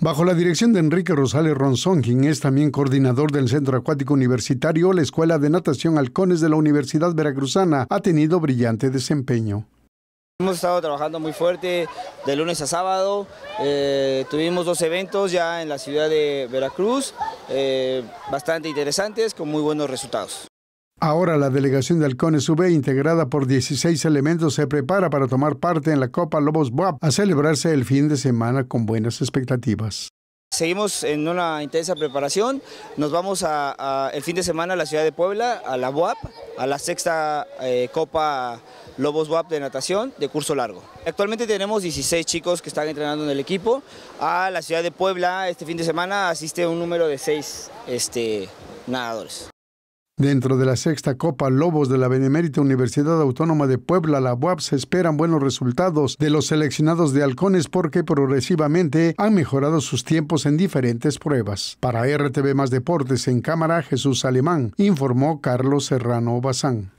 Bajo la dirección de Enrique Rosales Ronzón, quien es también coordinador del Centro Acuático Universitario, la Escuela de Natación Halcones de la Universidad Veracruzana ha tenido brillante desempeño. Hemos estado trabajando muy fuerte de lunes a sábado, eh, tuvimos dos eventos ya en la ciudad de Veracruz, eh, bastante interesantes con muy buenos resultados. Ahora la delegación de Halcones UB, integrada por 16 elementos, se prepara para tomar parte en la Copa Lobos BUAP a celebrarse el fin de semana con buenas expectativas. Seguimos en una intensa preparación, nos vamos a, el fin de semana a la ciudad de Puebla, a la BUAP, a la sexta eh, Copa Lobos BUAP de natación de curso largo. Actualmente tenemos 16 chicos que están entrenando en el equipo, a la ciudad de Puebla este fin de semana asiste un número de 6 este, nadadores. Dentro de la sexta Copa Lobos de la Benemérita Universidad Autónoma de Puebla, la UAP, se esperan buenos resultados de los seleccionados de halcones porque progresivamente han mejorado sus tiempos en diferentes pruebas. Para RTV Más Deportes en cámara, Jesús Alemán, informó Carlos Serrano Bazán.